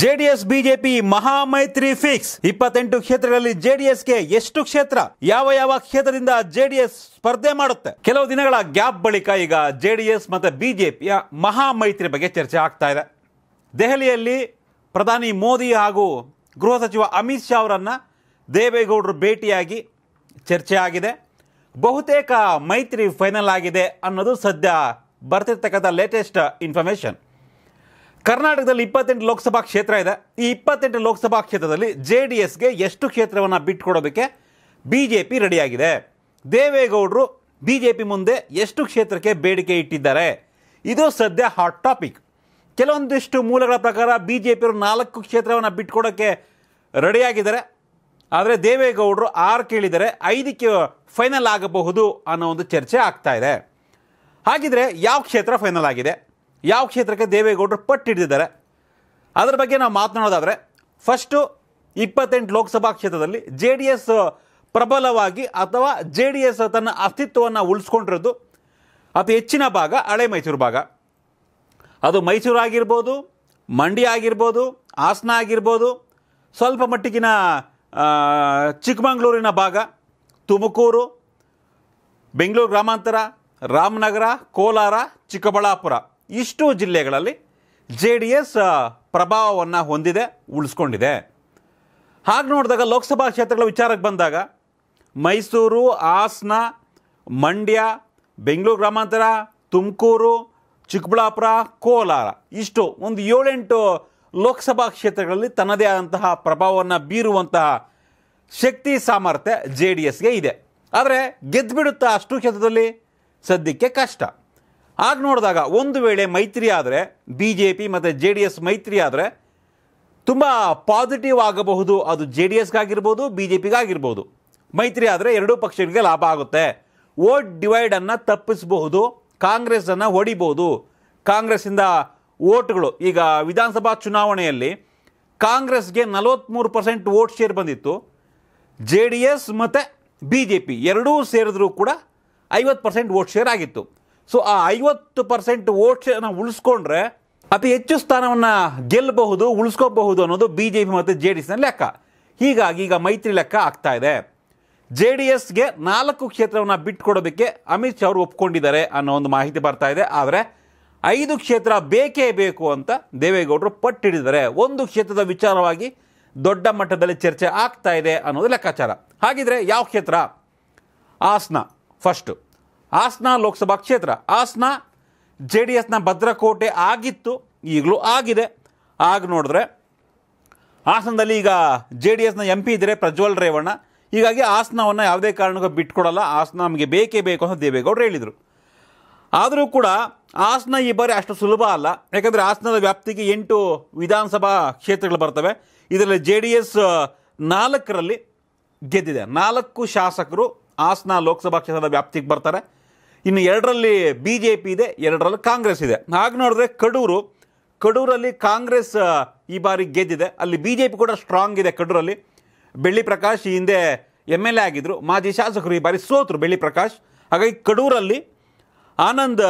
JDS BJP ಮಹಾಮೈತ್ರಿ fix ಇಪ್ಪತ್ತೆಂಟು ಕ್ಷೇತ್ರಗಳಲ್ಲಿ ಗೆ ಎಷ್ಟು ಕ್ಷೇತ್ರ ಯಾವ ಯಾವ ಕ್ಷೇತ್ರದಿಂದ ಜೆಡಿಎಸ್ ಸ್ಪರ್ಧೆ ಮಾಡುತ್ತೆ ಕೆಲವು ದಿನಗಳ ಗ್ಯಾಪ್ ಬಳಿಕ ಈಗ ಜೆಡಿಎಸ್ ಮತ್ತೆ ಬಿಜೆಪಿಯ ಮಹಾಮೈತ್ರಿ ಬಗ್ಗೆ ಚರ್ಚೆ ಆಗ್ತಾ ಇದೆ ದೆಹಲಿಯಲ್ಲಿ ಪ್ರಧಾನಿ ಮೋದಿ ಹಾಗೂ ಗೃಹ ಸಚಿವ ಅಮಿತ್ ಶಾ ಅವರನ್ನು ದೇವೇಗೌಡರು ಭೇಟಿಯಾಗಿ ಚರ್ಚೆ ಆಗಿದೆ ಬಹುತೇಕ ಮೈತ್ರಿ ಫೈನಲ್ ಆಗಿದೆ ಅನ್ನೋದು ಸದ್ಯ ಬರ್ತಿರ್ತಕ್ಕಂಥ ಲೇಟೆಸ್ಟ್ ಇನ್ಫಾರ್ಮೇಷನ್ ಕರ್ನಾಟಕದಲ್ಲಿ ಇಪ್ಪತ್ತೆಂಟು ಲೋಕಸಭಾ ಕ್ಷೇತ್ರ ಇದೆ ಈ ಇಪ್ಪತ್ತೆಂಟು ಲೋಕಸಭಾ ಕ್ಷೇತ್ರದಲ್ಲಿ ಜೆ ಡಿ ಎಸ್ಗೆ ಎಷ್ಟು ಕ್ಷೇತ್ರವನ್ನು ಬಿಟ್ಟುಕೊಡೋದಕ್ಕೆ ಬಿ ಜೆ ಪಿ ರೆಡಿಯಾಗಿದೆ ದೇವೇಗೌಡರು ಬಿ ಜೆ ಪಿ ಮುಂದೆ ಎಷ್ಟು ಕ್ಷೇತ್ರಕ್ಕೆ ಬೇಡಿಕೆ ಇಟ್ಟಿದ್ದಾರೆ ಇದು ಸದ್ಯ ಹಾಟ್ ಟಾಪಿಕ್ ಕೆಲವೊಂದಿಷ್ಟು ಮೂಲಗಳ ಪ್ರಕಾರ ಬಿ ಜೆ ಪಿಯವರು ನಾಲ್ಕು ಕ್ಷೇತ್ರವನ್ನು ಬಿಟ್ಟುಕೊಡೋಕ್ಕೆ ರೆಡಿಯಾಗಿದ್ದಾರೆ ಆದರೆ ದೇವೇಗೌಡರು ಆರು ಕೇಳಿದರೆ ಐದಕ್ಕೆ ಫೈನಲ್ ಆಗಬಹುದು ಅನ್ನೋ ಒಂದು ಚರ್ಚೆ ಆಗ್ತಾ ಇದೆ ಹಾಗಿದ್ರೆ ಯಾವ ಕ್ಷೇತ್ರ ಫೈನಲ್ ಆಗಿದೆ ಯಾವ ಕ್ಷೇತ್ರಕ್ಕೆ ದೇವೇಗೌಡರು ಪಟ್ಟು ಹಿಡಿದಿದ್ದಾರೆ ಅದರ ಬಗ್ಗೆ ನಾವು ಮಾತನಾಡೋದಾದರೆ ಫಸ್ಟು ಇಪ್ಪತ್ತೆಂಟು ಲೋಕಸಭಾ ಕ್ಷೇತ್ರದಲ್ಲಿ ಜೆ ಡಿ ಎಸ್ ಪ್ರಬಲವಾಗಿ ಅಥವಾ ಜೆ ಡಿ ಎಸ್ ತನ್ನ ಅಸ್ತಿತ್ವವನ್ನು ಉಳಿಸ್ಕೊಂಡಿರೋದು ಅತಿ ಹೆಚ್ಚಿನ ಭಾಗ ಹಳೆ ಮೈಸೂರು ಭಾಗ ಅದು ಮೈಸೂರು ಆಗಿರ್ಬೋದು ಮಂಡ್ಯ ಆಗಿರ್ಬೋದು ಹಾಸನ ಆಗಿರ್ಬೋದು ಸ್ವಲ್ಪ ಮಟ್ಟಿಗಿನ ಚಿಕ್ಕಮಗಳೂರಿನ ಭಾಗ ತುಮಕೂರು ಬೆಂಗಳೂರು ಗ್ರಾಮಾಂತರ ರಾಮನಗರ ಕೋಲಾರ ಚಿಕ್ಕಬಳ್ಳಾಪುರ ಇಷ್ಟು ಜಿಲ್ಲೆಗಳಲ್ಲಿ ಜೆ ಡಿ ಎಸ್ ಪ್ರಭಾವವನ್ನು ಹೊಂದಿದೆ ಉಳಿಸ್ಕೊಂಡಿದೆ ಹಾಗೆ ನೋಡಿದಾಗ ಲೋಕಸಭಾ ಕ್ಷೇತ್ರಗಳ ವಿಚಾರಕ್ಕೆ ಬಂದಾಗ ಮೈಸೂರು ಹಾಸನ ಮಂಡ್ಯ ಬೆಂಗಳೂರು ಗ್ರಾಮಾಂತರ ತುಮಕೂರು ಚಿಕ್ಕಬಳ್ಳಾಪುರ ಕೋಲಾರ ಇಷ್ಟು ಒಂದು ಏಳೆಂಟು ಲೋಕಸಭಾ ಕ್ಷೇತ್ರಗಳಲ್ಲಿ ತನ್ನದೇ ಆದಂತಹ ಪ್ರಭಾವವನ್ನು ಬೀರುವಂತಹ ಶಕ್ತಿ ಸಾಮರ್ಥ್ಯ ಜೆ ಡಿ ಎಸ್ಗೆ ಇದೆ ಆದರೆ ಗೆದ್ದುಬಿಡುತ್ತಾ ಅಷ್ಟು ಕ್ಷೇತ್ರದಲ್ಲಿ ಸದ್ಯಕ್ಕೆ ಕಷ್ಟ ಆಗ ನೋಡಿದಾಗ ಒಂದು ವೇಳೆ ಮೈತ್ರಿ ಆದರೆ ಬಿ ಜೆ ಪಿ ಮತ್ತು ಜೆ ಡಿ ಎಸ್ ಮೈತ್ರಿ ಆದರೆ ತುಂಬ ಪಾಸಿಟಿವ್ ಆಗಬಹುದು ಅದು ಜೆ ಡಿ ಎಸ್ಗಾಗಿರ್ಬೋದು ಬಿ ಜೆ ಪಿಗಾಗಿರ್ಬೋದು ಮೈತ್ರಿ ಆದರೆ ಎರಡೂ ಪಕ್ಷಗಳಿಗೆ ಲಾಭ ಆಗುತ್ತೆ ವೋಟ್ ಡಿವೈಡನ್ನು ತಪ್ಪಿಸಬಹುದು ಕಾಂಗ್ರೆಸ್ಸನ್ನು ಹೊಡಿಬೋದು ಕಾಂಗ್ರೆಸ್ಸಿಂದ ವೋಟ್ಗಳು ಈಗ ವಿಧಾನಸಭಾ ಚುನಾವಣೆಯಲ್ಲಿ ಕಾಂಗ್ರೆಸ್ಗೆ ನಲವತ್ತ್ಮೂರು ಪರ್ಸೆಂಟ್ ವೋಟ್ ಶೇರ್ ಬಂದಿತ್ತು ಜೆ ಡಿ ಎಸ್ ಮತ್ತು ಬಿ ಜೆ ಪಿ ಎರಡೂ ಸೇರಿದ್ರೂ ಕೂಡ ಐವತ್ತು ಪರ್ಸೆಂಟ್ ವೋಟ್ ಶೇರ್ ಆಗಿತ್ತು ಸೊ ಆ ಐವತ್ತು ಪರ್ಸೆಂಟ್ ಓಟ್ಸನ್ನು ಉಳಿಸ್ಕೊಂಡ್ರೆ ಅತಿ ಹೆಚ್ಚು ಸ್ಥಾನವನ್ನು ಗೆಲ್ಲಬಹುದು ಉಳಿಸ್ಕೋಬಹುದು ಅನ್ನೋದು ಬಿ ಜೆ ಪಿ ಮತ್ತು ಜೆ ಡಿ ಎಸ್ನ ಲೆಕ್ಕ ಹೀಗಾಗಿ ಈಗ ಮೈತ್ರಿ ಲೆಕ್ಕ ಆಗ್ತಾ ಇದೆ ಜೆ ಡಿ ಎಸ್ಗೆ ನಾಲ್ಕು ಕ್ಷೇತ್ರವನ್ನು ಬಿಟ್ಕೊಡೋದಕ್ಕೆ ಅಮಿತ್ ಶಾ ಅವರು ಒಪ್ಕೊಂಡಿದ್ದಾರೆ ಅನ್ನೋ ಒಂದು ಮಾಹಿತಿ ಬರ್ತಾ ಇದೆ ಆದರೆ ಐದು ಕ್ಷೇತ್ರ ಬೇಕೇ ಬೇಕು ಅಂತ ದೇವೇಗೌಡರು ಪಟ್ಟಿಡಿದ್ದಾರೆ ಒಂದು ಕ್ಷೇತ್ರದ ವಿಚಾರವಾಗಿ ದೊಡ್ಡ ಮಟ್ಟದಲ್ಲಿ ಚರ್ಚೆ ಆಗ್ತಾ ಇದೆ ಅನ್ನೋದು ಲೆಕ್ಕಾಚಾರ ಹಾಗಿದ್ರೆ ಯಾವ ಕ್ಷೇತ್ರ ಆಸ್ನ ಫಸ್ಟು ಹಾಸನ ಲೋಕಸಭಾ ಕ್ಷೇತ್ರ ಹಾಸನ ಜೆ ಡಿ ಎಸ್ನ ಭದ್ರಕೋಟೆ ಆಗಿತ್ತು ಈಗಲೂ ಆಗಿದೆ ಆಗ ನೋಡಿದ್ರೆ ಹಾಸನದಲ್ಲಿ ಈಗ ಜೆ ಡಿ ಎಸ್ನ ಎಂ ಪಿ ಇದ್ದರೆ ಪ್ರಜ್ವಲ್ ರೇವಣ್ಣ ಹೀಗಾಗಿ ಹಾಸನವನ್ನು ಯಾವುದೇ ಕಾರಣಕ್ಕೂ ಬಿಟ್ಕೊಡಲ್ಲ ಹಾಸನ ನಮಗೆ ಬೇಕೇ ಬೇಕು ಅಂತ ದೇವೇಗೌಡರು ಹೇಳಿದರು ಆದರೂ ಕೂಡ ಹಾಸನ ಈ ಬಾರಿ ಅಷ್ಟು ಸುಲಭ ಅಲ್ಲ ಯಾಕಂದರೆ ಹಾಸನದ ವ್ಯಾಪ್ತಿಗೆ ಎಂಟು ವಿಧಾನಸಭಾ ಕ್ಷೇತ್ರಗಳು ಬರ್ತವೆ ಇದರಲ್ಲಿ ಜೆ ಡಿ ಎಸ್ ನಾಲ್ಕರಲ್ಲಿ ಗೆದ್ದಿದೆ ನಾಲ್ಕು ಶಾಸಕರು ಹಾಸನ ಲೋಕಸಭಾ ಕ್ಷೇತ್ರದ ವ್ಯಾಪ್ತಿಗೆ ಬರ್ತಾರೆ ಇನ್ನು ಎರಡರಲ್ಲಿ ಬಿ ಜೆ ಪಿ ಇದೆ ಎರಡರಲ್ಲಿ ಕಾಂಗ್ರೆಸ್ ಇದೆ ಹಾಗೆ ನೋಡಿದ್ರೆ ಕಡೂರು ಕಡೂರಲ್ಲಿ ಕಾಂಗ್ರೆಸ್ ಈ ಬಾರಿ ಗೆದ್ದಿದೆ ಅಲ್ಲಿ ಬಿ ಜೆ ಪಿ ಕೂಡ ಸ್ಟ್ರಾಂಗ್ ಇದೆ ಕಡೂರಲ್ಲಿ ಬೆಳ್ಳಿ ಪ್ರಕಾಶ್ ಈ ಹಿಂದೆ ಎಮ್ ಎಲ್ ಎ ಆಗಿದ್ದರು ಮಾಜಿ ಶಾಸಕರು ಈ ಬಾರಿ ಸೋತರು ಬೆಳ್ಳಿ ಪ್ರಕಾಶ್ ಹಾಗಾಗಿ ಕಡೂರಲ್ಲಿ ಆನಂದ್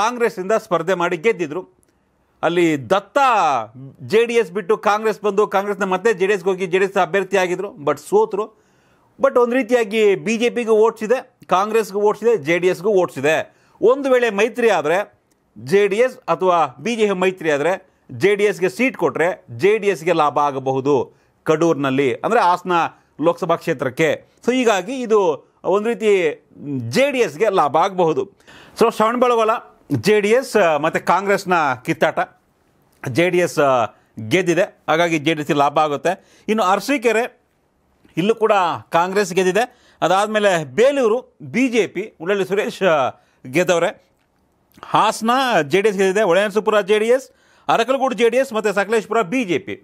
ಕಾಂಗ್ರೆಸ್ಸಿಂದ ಸ್ಪರ್ಧೆ ಮಾಡಿ ಗೆದ್ದಿದ್ರು ಅಲ್ಲಿ ದತ್ತ ಜೆ ಡಿ ಎಸ್ ಬಿಟ್ಟು ಕಾಂಗ್ರೆಸ್ ಬಂದು ಕಾಂಗ್ರೆಸ್ನ ಮತ್ತೆ ಜೆ ಡಿ ಎಸ್ಗೆ ಹೋಗಿ ಜೆ ಡಿ ಎಸ್ ಅಭ್ಯರ್ಥಿ ಆಗಿದ್ದರು ಬಟ್ ಸೋತರು ಬಟ್ ಒಂದು ರೀತಿಯಾಗಿ ಬಿ ಜೆ ಪಿಗೂ ಓಟ್ಸ್ ಇದೆ ಕಾಂಗ್ರೆಸ್ಗೂ ಓಟ್ಸ್ ಇದೆ ಜೆ ಡಿ ಎಸ್ಗೂ ಓಟ್ಸ್ ಇದೆ ಒಂದು ವೇಳೆ ಮೈತ್ರಿ ಆದರೆ ಜೆ ಡಿ ಎಸ್ ಅಥವಾ ಬಿ ಜೆ ಪಿ ಮೈತ್ರಿ ಆದರೆ ಜೆ ಡಿ ಎಸ್ಗೆ ಸೀಟ್ ಕೊಟ್ಟರೆ ಜೆ ಡಿ ಎಸ್ಗೆ ಲಾಭ ಆಗಬಹುದು ಕಡೂರಿನಲ್ಲಿ ಅಂದರೆ ಹಾಸನ ಲೋಕಸಭಾ ಕ್ಷೇತ್ರಕ್ಕೆ ಸೊ ಹೀಗಾಗಿ ಇದು ಒಂದು ರೀತಿ ಜೆ ಡಿ ಎಸ್ಗೆ ಲಾಭ ಆಗಬಹುದು ಸೊ ಶ್ರವಣಬಳವಲ ಜೆ ಡಿ ಎಸ್ ಮತ್ತು ಕಾಂಗ್ರೆಸ್ನ ಕಿತ್ತಾಟ ಜೆ ಡಿ ಎಸ್ ಗೆದ್ದಿದೆ ಹಾಗಾಗಿ ಜೆ ಡಿ ಎಸ್ಗೆ ಲಾಭ ಆಗುತ್ತೆ ಇನ್ನು ಅರಸೀಕೆರೆ ಇಲ್ಲೂ ಕೂಡ ಕಾಂಗ್ರೆಸ್ ಗೆದ್ದಿದೆ ಅದಾದಮೇಲೆ ಬೇಲೂರು ಬಿ ಜೆ ಪಿ ಉಳ್ಳಳ್ಳಿ ಸುರೇಶ್ ಗೆದ್ದವ್ರೆ ಹಾಸನ ಜೆ ಡಿ ಎಸ್ ಗೆದ್ದಿದೆ Holenarasipur J D S Arkalgud J D S ಮತ್ತು Sakleshpur B J P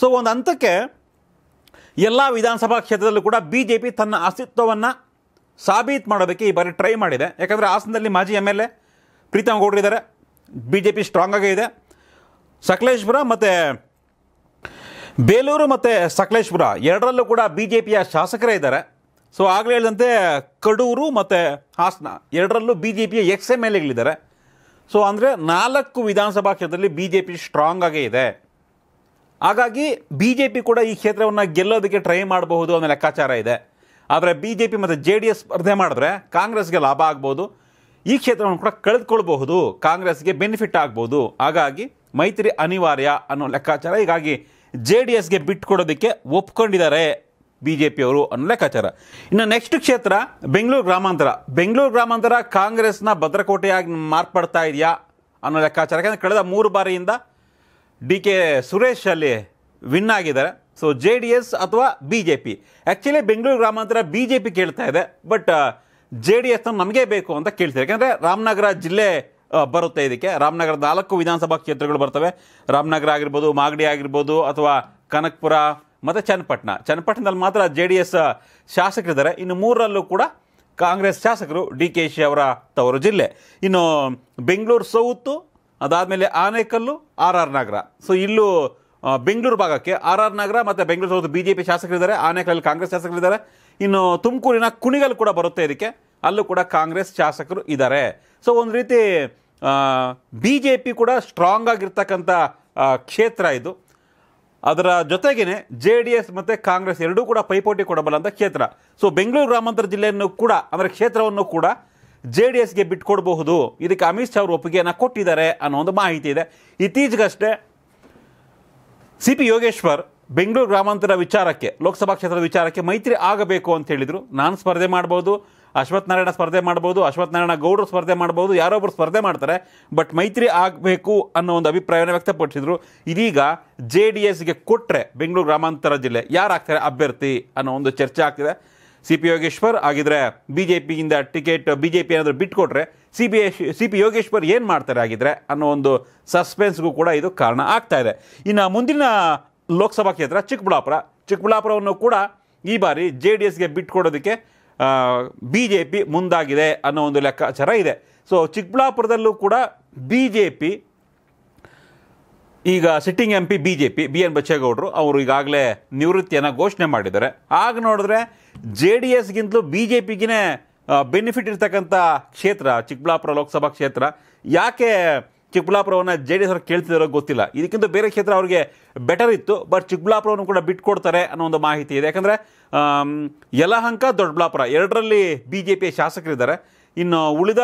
so ಒಂದು ಹಂತಕ್ಕೆ ಎಲ್ಲ ವಿಧಾನಸಭಾ ಕ್ಷೇತ್ರದಲ್ಲೂ ಕೂಡ ಬಿ ಜೆ ಪಿ ತನ್ನ ಅಸ್ತಿತ್ವವನ್ನು ಸಾಬೀತು ಮಾಡೋದಕ್ಕೆ ಈ ಬಾರಿ ಟ್ರೈ ಮಾಡಿದೆ ಯಾಕಂದರೆ ಹಾಸನದಲ್ಲಿ ಮಾಜಿ ಎಮ್ ಎಲ್ ಎ ಪ್ರೀತಮ್ ಗೌಡ್ರಿದ್ದಾರೆ ಬಿ ಜೆ ಪಿ ಸ್ಟ್ರಾಂಗಾಗೇ ಇದೆ ಸಕಲೇಶ್ಪುರ ಮತ್ತು ಬೇಲೂರು ಮತ್ತು ಸಕಲೇಶ್ಪುರ ಎರಡರಲ್ಲೂ ಕೂಡ ಬಿ ಜೆ ಪಿಯ ಶಾಸಕರೇ ಇದ್ದಾರೆ ಸೊ ಆಗಲೇ ಹೇಳಿದಂತೆ ಕಡೂರು ಮತ್ತು ಹಾಸನ ಎರಡರಲ್ಲೂ ಬಿ ಜೆ ಪಿಯ ಎಕ್ಸ್ ಎಮ್ ಎಲ್ ಎಗಳಿದ್ದಾರೆ ಸೊ ಅಂದರೆ ನಾಲ್ಕು ವಿಧಾನಸಭಾ ಕ್ಷೇತ್ರದಲ್ಲಿ ಬಿ ಜೆ ಪಿ ಸ್ಟ್ರಾಂಗ್ ಆಗೇ ಇದೆ ಹಾಗಾಗಿ ಬಿ ಜೆ ಪಿ ಕೂಡ ಈ ಕ್ಷೇತ್ರವನ್ನು ಗೆಲ್ಲೋದಕ್ಕೆ ಟ್ರೈ ಮಾಡಬಹುದು ಅನ್ನೋ ಲೆಕ್ಕಾಚಾರ ಇದೆ ಆದರೆ ಬಿ ಜೆ ಪಿ ಮತ್ತು ಜೆ ಡಿ ಎಸ್ ಸ್ಪರ್ಧೆ ಮಾಡಿದ್ರೆ ಕಾಂಗ್ರೆಸ್ಗೆ ಲಾಭ ಆಗ್ಬೋದು ಈ ಕ್ಷೇತ್ರವನ್ನು ಕೂಡ ಕಳೆದುಕೊಳ್ಬಹುದು ಕಾಂಗ್ರೆಸ್ಗೆ ಬೆನಿಫಿಟ್ ಆಗ್ಬೋದು ಹಾಗಾಗಿ ಮೈತ್ರಿ ಅನಿವಾರ್ಯ ಅನ್ನೋ ಲೆಕ್ಕಾಚಾರ ಹೀಗಾಗಿ ಜೆ ಡಿ ಎಸ್ಗೆ ಕೊಡೋದಕ್ಕೆ ಒಪ್ಕೊಂಡಿದ್ದಾರೆ ಬಿ ಜೆ ಪಿಯವರು ಅನ್ನೋ ಲೆಕ್ಕಾಚಾರ ಇನ್ನು ನೆಕ್ಸ್ಟ್ ಕ್ಷೇತ್ರ ಬೆಂಗಳೂರು ಗ್ರಾಮಾಂತರ ಬೆಂಗಳೂರು ಗ್ರಾಮಾಂತರ ಕಾಂಗ್ರೆಸ್ನ ಭದ್ರಕೋಟೆಯಾಗಿ ಮಾರ್ಪಡ್ತಾ ಇದೆಯಾ ಅನ್ನೋ ಲೆಕ್ಕಾಚಾರ ಯಾಕಂದರೆ ಕಳೆದ ಮೂರು ಬಾರಿಯಿಂದ ಡಿ ಕೆ ಸುರೇಶ್ ಅಲ್ಲಿ ವಿನ್ ಆಗಿದ್ದಾರೆ ಸೊ ಜೆ ಡಿ ಎಸ್ ಅಥವಾ B J P actually Bengaluru ಗ್ರಾಮಾಂತರ ಬಿ ಜೆ ಪಿ ಕೇಳ್ತಾ ಇದೆ ಬಟ್ ಜೆ ಡಿ ಎಸ್ನ ನಮಗೆ ಬೇಕು ಅಂತ ಕೇಳ್ತಾರೆ ಯಾಕಂದರೆ ರಾಮನಗರ ಜಿಲ್ಲೆ ಬರುತ್ತೆ ಇದಕ್ಕೆ ರಾಮನಗರ ನಾಲ್ಕು ವಿಧಾನಸಭಾ ಕ್ಷೇತ್ರಗಳು ಬರ್ತವೆ ರಾಮನಗರ ಆಗಿರ್ಬೋದು ಮಾಗಡಿ ಆಗಿರ್ಬೋದು ಅಥವಾ ಕನಕ್ಪುರ ಮತ್ತು ಚನ್ನಪಟ್ಟಣ ಚನ್ನಪಟ್ಟಣದಲ್ಲಿ ಮಾತ್ರ ಜೆ ಡಿ ಎಸ್ ಶಾಸಕರಿದ್ದಾರೆ ಇನ್ನು ಮೂರರಲ್ಲೂ ಕೂಡ ಕಾಂಗ್ರೆಸ್ ಶಾಸಕರು ಡಿ ಕೆ ಶಿ ಅವರ ತವರು ಜಿಲ್ಲೆ ಇನ್ನು ಬೆಂಗಳೂರು ಸೌತು ಅದಾದಮೇಲೆ Anekal R R Nagar so ಇಲ್ಲೂ ಬೆಂಗಳೂರು ಭಾಗಕ್ಕೆ ಆರ್ ಆರ್ ನಗರ ಮತ್ತು Bengaluru south B J P ಶಾಸಕರಿದ್ದಾರೆ ಆನೇಕಲ್ಲಿ ಕಾಂಗ್ರೆಸ್ ಶಾಸಕರಿದ್ದಾರೆ ಇನ್ನು ತುಮಕೂರಿನ ಕುಣಿಗಲ್ ಕೂಡ ಬರುತ್ತೆ ಇದಕ್ಕೆ ಅಲ್ಲೂ ಕೂಡ ಕಾಂಗ್ರೆಸ್ ಶಾಸಕರು ಇದ್ದಾರೆ ಸೊ ಒಂದು ರೀತಿ ಬಿ ಜೆ ಪಿ ಕೂಡ ಸ್ಟ್ರಾಂಗ್ ಆಗಿರ್ತಕ್ಕಂಥ ಕ್ಷೇತ್ರ ಇದು ಅದರ ಜೊತೆಗೇ ಜೆ ಡಿ ಎಸ್ ಮತ್ತು ಕಾಂಗ್ರೆಸ್ ಎರಡೂ ಕೂಡ ಪೈಪೋಟಿ ಕೊಡಬಲ್ಲ ಅಂತ ಕ್ಷೇತ್ರ ಸೊ ಬೆಂಗಳೂರು ಗ್ರಾಮಾಂತರ ಜಿಲ್ಲೆಯನ್ನು ಕೂಡ ಅಂದರೆ ಕ್ಷೇತ್ರವನ್ನು ಕೂಡ ಜೆ ಡಿ ಎಸ್ಗೆ ಬಿಟ್ಕೊಡ್ಬಹುದು ಇದಕ್ಕೆ ಅಮಿತ್ ಶಾ ಅವರು ಒಪ್ಪಿಗೆಯನ್ನು ಕೊಟ್ಟಿದ್ದಾರೆ ಅನ್ನೋ ಒಂದು ಮಾಹಿತಿ ಇದೆ ಇತ್ತೀಚೆಗಷ್ಟೇ ಸಿ ಪಿ ಯೋಗೇಶ್ವರ್ ಬೆಂಗಳೂರು ಗ್ರಾಮಾಂತರ ವಿಚಾರಕ್ಕೆ ಲೋಕಸಭಾ ಕ್ಷೇತ್ರದ ವಿಚಾರಕ್ಕೆ ಮೈತ್ರಿ ಆಗಬೇಕು ಅಂತ ಹೇಳಿದರು ನಾನು ಸ್ಪರ್ಧೆ ಮಾಡ್ಬೋದು ಅಶ್ವಥ್ ನಾರಾಯಣ ಸ್ಪರ್ಧೆ ಮಾಡ್ಬೋದು ಅಶ್ವಥ್ ಗೌಡರು ಸ್ಪರ್ಧೆ ಮಾಡ್ಬೋದು ಒಬ್ಬರು ಸ್ಪರ್ಧೆ ಮಾಡ್ತಾರೆ ಬಟ್ ಮೈತ್ರಿ ಆಗಬೇಕು ಅನ್ನೋ ಒಂದು ಅಭಿಪ್ರಾಯನ ವ್ಯಕ್ತಪಡಿಸಿದ್ರು ಇದೀಗ ಜೆ ಡಿ ಎಸ್ಗೆ ಕೊಟ್ಟರೆ ಬೆಂಗಳೂರು ಗ್ರಾಮಾಂತರ ಜಿಲ್ಲೆ ಯಾರಾಗ್ತಾರೆ ಅಭ್ಯರ್ಥಿ ಅನ್ನೋ ಒಂದು ಚರ್ಚೆ ಆಗ್ತಿದೆ ಸಿ ಪಿ ಯೋಗೇಶ್ವರ್ ಆಗಿದ್ರೆ ಬಿ ಜೆ ಪಿಯಿಂದ ಟಿಕೆಟ್ ಬಿ ಜೆ ಪಿ ಏನಾದರೂ ಬಿಟ್ಕೊಟ್ರೆ C B S C P Yogeshwar ಏನು ಮಾಡ್ತಾರೆ ಆಗಿದ್ರೆ ಅನ್ನೋ ಒಂದು ಸಸ್ಪೆನ್ಸ್ಗೂ ಕೂಡ ಇದು ಕಾರಣ ಆಗ್ತಾ ಇದೆ ಇನ್ನು ಮುಂದಿನ ಲೋಕಸಭಾ ಕ್ಷೇತ್ರ ಚಿಕ್ಕಬಳ್ಳಾಪುರ ಚಿಕ್ಕಬಳ್ಳಾಪುರವನ್ನು ಕೂಡ ಈ ಬಾರಿ ಜೆ ಡಿ ಎಸ್ಗೆ ಬಿಟ್ಕೊಡೋದಕ್ಕೆ ಬಿ ಜೆ ಪಿ ಮುಂದಾಗಿದೆ ಅನ್ನೋ ಒಂದು ಲೆಕ್ಕಾಚಾರ ಇದೆ ಸೊ ಚಿಕ್ಕಬಳ್ಳಾಪುರದಲ್ಲೂ ಕೂಡ ಬಿ ಜೆ ಪಿ ಈಗ sitting M P B J P B N ಬಚ್ಚೇಗೌಡರು ಅವರು ಈಗಾಗಲೇ ನಿವೃತ್ತಿಯನ್ನು ಘೋಷಣೆ ಮಾಡಿದ್ದಾರೆ ಆಗ ನೋಡಿದ್ರೆ ಜೆ ಡಿ ಎಸ್ಗಿಂತಲೂ ಬಿ ಜೆ ಪಿಗೇ ಬೆನಿಫಿಟ್ ಇರ್ತಕ್ಕಂಥ ಕ್ಷೇತ್ರ ಚಿಕ್ಕಬಳ್ಳಾಪುರ ಲೋಕಸಭಾ ಕ್ಷೇತ್ರ ಯಾಕೆ ಚಿಕ್ಕಬಳ್ಳಾಪುರವನ್ನು ಜೆ ಡಿ ಎಸ್ ಅವ್ರು ಕೇಳ್ತಿದ್ದಾರೋ ಗೊತ್ತಿಲ್ಲ ಇದಕ್ಕಿಂತ ಬೇರೆ ಕ್ಷೇತ್ರ ಅವ್ರಿಗೆ ಬೆಟರ್ ಇತ್ತು ಬಟ್ ಚಿಕ್ಕಬಳ್ಳಾಪುರವನ್ನು ಕೂಡ ಬಿಟ್ಕೊಡ್ತಾರೆ ಅನ್ನೋ ಒಂದು ಮಾಹಿತಿ ಇದೆ ಯಾಕಂದರೆ ಯಲಹಂಕ ದೊಡ್ಡಬಳ್ಳಾಪುರ ಎರಡರಲ್ಲಿ ಬಿ ಜೆ ಪಿ ಶಾಸಕರಿದ್ದಾರೆ ಇನ್ನು ಉಳಿದ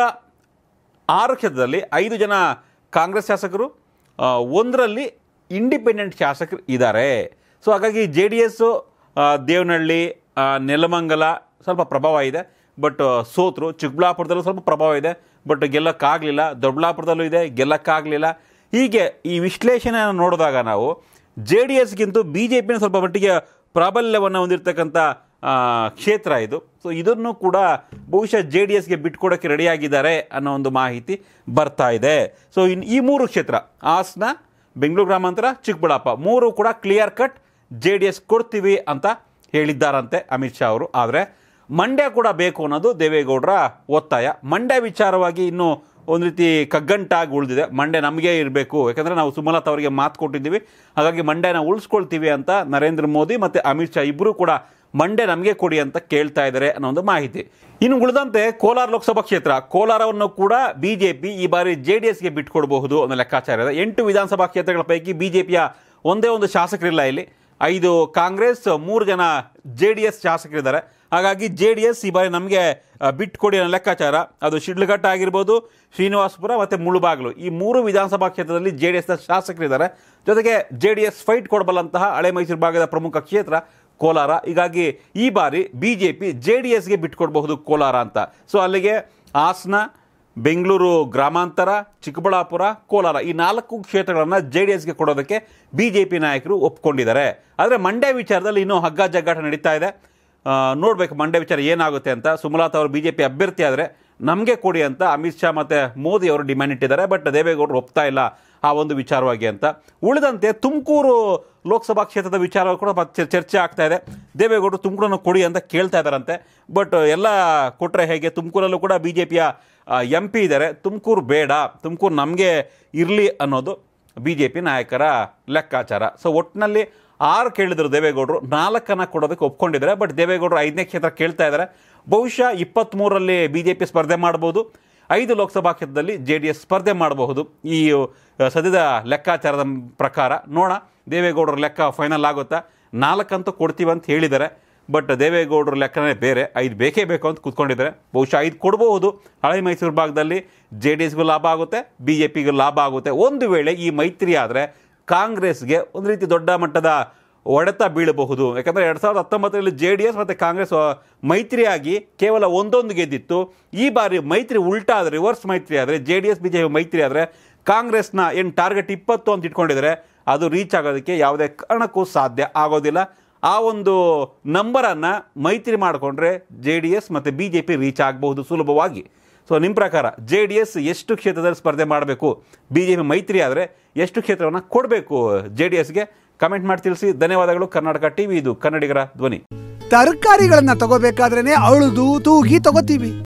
ಆರು ಕ್ಷೇತ್ರದಲ್ಲಿ ಐದು ಜನ ಕಾಂಗ್ರೆಸ್ ಶಾಸಕರು ಒಂದರಲ್ಲಿ ಇಂಡಿಪೆಂಡೆಂಟ್ ಶಾಸಕರು ಇದ್ದಾರೆ ಸೊ ಹಾಗಾಗಿ J D S Devanahalli Nelamangala ಸ್ವಲ್ಪ ಪ್ರಭಾವ ಇದೆ ಬಟ್ ಸೋತರು ಚಿಕ್ಕಬಳ್ಳಾಪುರದಲ್ಲೂ ಸ್ವಲ್ಪ ಪ್ರಭಾವ ಇದೆ ಬಟ್ ಗೆಲ್ಲಕ್ಕಾಗಲಿಲ್ಲ ದೊಡ್ಡಬಳ್ಳಾಪುರದಲ್ಲೂ ಇದೆ ಗೆಲ್ಲಕ್ಕಾಗಲಿಲ್ಲ ಹೀಗೆ ಈ ವಿಶ್ಲೇಷಣೆಯನ್ನು ನೋಡಿದಾಗ ನಾವು ಜೆ ಡಿ ಎಸ್ಗಿಂತೂ ಬಿ ಜೆ ಪಿನ ಸ್ವಲ್ಪ ಮಟ್ಟಿಗೆ ಪ್ರಾಬಲ್ಯವನ್ನು ಹೊಂದಿರತಕ್ಕಂಥ ಕ್ಷೇತ್ರ ಇದು ಸೊ ಇದನ್ನು ಕೂಡ ಬಹುಶಃ ಜೆ ಡಿ ಎಸ್ಗೆ ಬಿಟ್ಕೊಡೋಕ್ಕೆ ರೆಡಿಯಾಗಿದ್ದಾರೆ ಅನ್ನೋ ಒಂದು ಮಾಹಿತಿ ಬರ್ತಾ ಇದೆ ಸೊ ಇನ್ ಈ ಮೂರು ಕ್ಷೇತ್ರ ಹಾಸನ ಬೆಂಗಳೂರು ಗ್ರಾಮಾಂತರ ಚಿಕ್ಕಬಳ್ಳಾಪ ಮೂರು ಕೂಡ clear cut J D S ಕೊಡ್ತೀವಿ ಅಂತ ಹೇಳಿದ್ದಾರಂತೆ ಅಮಿತ್ ಶಾ ಅವರು ಆದರೆ ಮಂಡ್ಯ ಕೂಡ ಬೇಕು ಅನ್ನೋದು ದೇವೇಗೌಡರ ಒತ್ತಾಯ ಮಂಡ್ಯ ವಿಚಾರವಾಗಿ ಇನ್ನೂ ಒಂದು ರೀತಿ ಕಗ್ಗಂಟಾಗಿ ಉಳಿದಿದೆ ಮಂಡ್ಯ ನಮಗೆ ಇರಬೇಕು ಯಾಕಂದರೆ ನಾವು ಸುಮಲತಾ ಅವರಿಗೆ ಮಾತು ಕೊಟ್ಟಿದ್ದೀವಿ ಹಾಗಾಗಿ ಮಂಡ್ಯನ ಉಳಿಸ್ಕೊಳ್ತೀವಿ ಅಂತ ನರೇಂದ್ರ ಮೋದಿ ಮತ್ತು ಅಮಿತ್ ಶಾ ಇಬ್ಬರೂ ಕೂಡ ಮಂಡ್ಯ ನಮಗೆ ಕೊಡಿ ಅಂತ ಕೇಳ್ತಾ ಇದ್ದಾರೆ ಅನ್ನೋ ಒಂದು ಮಾಹಿತಿ ಇನ್ನು ಉಳಿದಂತೆ ಕೋಲಾರ ಲೋಕಸಭಾ ಕ್ಷೇತ್ರ ಕೋಲಾರವನ್ನು ಕೂಡ ಬಿಜೆಪಿ ಈ ಬಾರಿ ಜೆ ಡಿ ಎಸ್ಗೆ ಬಿಟ್ಕೊಡಬಹುದು ಅನ್ನೋ ಲೆಕ್ಕಾಚಾರ ಇದೆ ಎಂಟು ವಿಧಾನಸಭಾ ಕ್ಷೇತ್ರಗಳ ಪೈಕಿ ಬಿಜೆಪಿಯ ಒಂದೇ ಒಂದು ಶಾಸಕರಿಲ್ಲ ಇಲ್ಲಿ ಐದು ಕಾಂಗ್ರೆಸ್ ಮೂರು ಜನ ಜೆ ಡಿ ಎಸ್ ಶಾಸಕರಿದ್ದಾರೆ ಹಾಗಾಗಿ ಜೆ ಡಿ ಎಸ್ ಈ ಬಾರಿ ನಮಗೆ ಬಿಟ್ಕೊಡಿ ಅನ್ನೋ ಲೆಕ್ಕಾಚಾರ ಅದು ಶಿಡ್ಲಘಟ್ಟ ಆಗಿರ್ಬೋದು ಶ್ರೀನಿವಾಸಪುರ ಮತ್ತು ಮುಳುಬಾಗ್ಲು ಈ ಮೂರು ವಿಧಾನಸಭಾ ಕ್ಷೇತ್ರದಲ್ಲಿ ಜೆ ಡಿ ಎಸ್ನ ಶಾಸಕರಿದ್ದಾರೆ ಜೊತೆಗೆ ಜೆ ಡಿ ಎಸ್ ಫೈಟ್ ಕೊಡಬಲ್ಲಂತಹ ಹಳೆ ಮೈಸೂರು ಭಾಗದ ಪ್ರಮುಖ ಕ್ಷೇತ್ರ ಕೋಲಾರ ಹೀಗಾಗಿ ಈ ಬಾರಿ B J P J D ಎಸ್ಗೆ ಬಿಟ್ಕೊಡ್ಬಹುದು ಕೋಲಾರ ಅಂತ ಸೊ ಅಲ್ಲಿಗೆ ಹಾಸನ ಬೆಂಗಳೂರು ಗ್ರಾಮಾಂತರ ಚಿಕ್ಕಬಳ್ಳಾಪುರ ಕೋಲಾರ ಈ ನಾಲ್ಕು ಕ್ಷೇತ್ರಗಳನ್ನು ಜೆ ಡಿ ಎಸ್ಗೆ ಕೊಡೋದಕ್ಕೆ ಬಿ ಜೆ ಪಿ ನಾಯಕರು ಒಪ್ಕೊಂಡಿದ್ದಾರೆ ಆದರೆ ಮಂಡ್ಯ ವಿಚಾರದಲ್ಲಿ ಇನ್ನೂ ಹಗ್ಗ ಜಗ್ಗಾಟ ನಡೀತಾ ಇದೆ ನೋಡಬೇಕು ಮಂಡ್ಯ ವಿಚಾರ ಏನಾಗುತ್ತೆ ಅಂತ ಸುಮಲತಾ ಅವರು ಬಿ ಜೆ ಪಿ ಅಭ್ಯರ್ಥಿ ಆದರೆ ನಮಗೆ ಕೊಡಿ ಅಂತ ಅಮಿತ್ ಶಾ ಮತ್ತು ಮೋದಿ ಅವರು ಡಿಮ್ಯಾಂಡ್ ಇಟ್ಟಿದ್ದಾರೆ ಬಟ್ ದೇವೇಗೌಡರು ಒಪ್ತಾ ಇಲ್ಲ ಆ ಒಂದು ವಿಚಾರವಾಗಿ ಅಂತ ಉಳಿದಂತೆ ತುಮಕೂರು ಲೋಕಸಭಾ ಕ್ಷೇತ್ರದ ವಿಚಾರ ಕೂಡ ಚರ್ಚೆ ಆಗ್ತಾ ಇದೆ ದೇವೇಗೌಡರು ತುಮಕೂರನ್ನು ಕೊಡಿ ಅಂತ ಕೇಳ್ತಾ ಇದ್ದಾರಂತೆ ಬಟ್ ಎಲ್ಲ ಕೊಟ್ಟರೆ ಹೇಗೆ ತುಮಕೂರಲ್ಲೂ ಕೂಡ ಬಿ ಜೆ ಪಿಯ ಎಂ ಪಿ ಇದ್ದಾರೆ ತುಮಕೂರು ಬೇಡ ತುಮಕೂರು ನಮಗೆ ಇರಲಿ ಅನ್ನೋದು ಬಿ ಜೆ ಪಿ ನಾಯಕರ ಲೆಕ್ಕಾಚಾರ ಸೊ ಒಟ್ಟಿನಲ್ಲಿ ಆರು ಕೇಳಿದರು ದೇವೇಗೌಡರು ನಾಲ್ಕನ್ನು ಕೊಡೋದಕ್ಕೆ ಒಪ್ಕೊಂಡಿದ್ದಾರೆ ಬಟ್ ದೇವೇಗೌಡರು ಐದನೇ ಕ್ಷೇತ್ರ ಕೇಳ್ತಾ ಇದ್ದಾರೆ ಬಹುಶಃ ಇಪ್ಪತ್ತ್ಮೂರರಲ್ಲಿ ಬಿ ಜೆ ಪಿ ಸ್ಪರ್ಧೆ ಮಾಡ್ಬೋದು ಐದು ಲೋಕಸಭಾ ಕ್ಷೇತ್ರದಲ್ಲಿ ಜೆ ಡಿ ಎಸ್ ಸ್ಪರ್ಧೆ ಮಾಡಬಹುದು ಈ ಸದ್ಯದ ಲೆಕ್ಕಾಚಾರದ ಪ್ರಕಾರ ನೋಡೋಣ ದೇವೇಗೌಡರ ಲೆಕ್ಕ ಫೈನಲ್ ಆಗುತ್ತಾ ನಾಲ್ಕಂತೂ ಕೊಡ್ತೀವಿ ಅಂತ ಹೇಳಿದ್ದಾರೆ ಬಟ್ ದೇವೇಗೌಡರ ಲೆಕ್ಕನೇ ಬೇರೆ ಐದು ಬೇಕೇ ಬೇಕು ಅಂತ ಕೂತ್ಕೊಂಡಿದ್ದಾರೆ ಬಹುಶಃ ಐದು ಕೊಡಬಹುದು ಹಳೆ ಮೈಸೂರು ಭಾಗದಲ್ಲಿ ಜೆ ಡಿ ಎಸ್ಗೂ ಲಾಭ ಆಗುತ್ತೆ ಬಿ ಜೆ ಪಿಗೂ ಲಾಭ ಆಗುತ್ತೆ ಒಂದು ವೇಳೆ ಈ ಮೈತ್ರಿ ಆದರೆ ಕಾಂಗ್ರೆಸ್ಗೆ ಒಂದು ರೀತಿ ದೊಡ್ಡ ಮಟ್ಟದ ಒಡೆತ ಬೀಳಬಹುದು ಯಾಕಂದರೆ ಎರಡು ಸಾವಿರದ ಹತ್ತೊಂಬತ್ತರಲ್ಲಿ ಜೆ ಡಿ ಎಸ್ ಮತ್ತು ಕಾಂಗ್ರೆಸ್ ಮೈತ್ರಿಯಾಗಿ ಕೇವಲ ಒಂದೊಂದು ಗೆದ್ದಿತ್ತು ಈ ಬಾರಿ ಮೈತ್ರಿ ಉಲ್ಟಾ ಆದರೆ ರಿವರ್ಸ್ ಮೈತ್ರಿ ಆದರೆ J D S B J P ಮೈತ್ರಿ ಆದರೆ ಕಾಂಗ್ರೆಸ್ನ ಏನು ಟಾರ್ಗೆಟ್ ಇಪ್ಪತ್ತು ಅಂತ ಇಟ್ಕೊಂಡಿದ್ರೆ ಅದು ರೀಚ್ ಆಗೋದಕ್ಕೆ ಯಾವುದೇ ಕಾರಣಕ್ಕೂ ಸಾಧ್ಯ ಆಗೋದಿಲ್ಲ ಆ ಒಂದು ನಂಬರನ್ನು ಮೈತ್ರಿ ಮಾಡಿಕೊಂಡ್ರೆ ಜೆ ಡಿ ಎಸ್ ಮತ್ತು ಬಿ ಜೆ ಪಿ ರೀಚ್ ಆಗಬಹುದು ಸುಲಭವಾಗಿ ಸೊ ನಿಮ್ಮ ಪ್ರಕಾರ ಜೆ ಡಿ ಎಸ್ ಎಷ್ಟು ಕ್ಷೇತ್ರದಲ್ಲಿ ಸ್ಪರ್ಧೆ ಮಾಡಬೇಕು ಬಿ ಜೆ ಪಿ ಮೈತ್ರಿ ಆದರೆ ಎಷ್ಟು ಕ್ಷೇತ್ರವನ್ನು ಕೊಡಬೇಕು ಜೆ ಡಿ ಎಸ್ಗೆ ಕಮೆಂಟ್ ಮಾಡಿ ತಿಳಿಸಿ ಧನ್ಯವಾದಗಳು ಕರ್ನಾಟಕ ಟಿವಿ ಇದು ಕನ್ನಡಿಗರ ಧ್ವನಿ ತರಕಾರಿಗಳನ್ನ ತಗೋಬೇಕಾದ್ರೇನೆ ಅಳುದು ತೂಗಿ ತಗೋತೀವಿ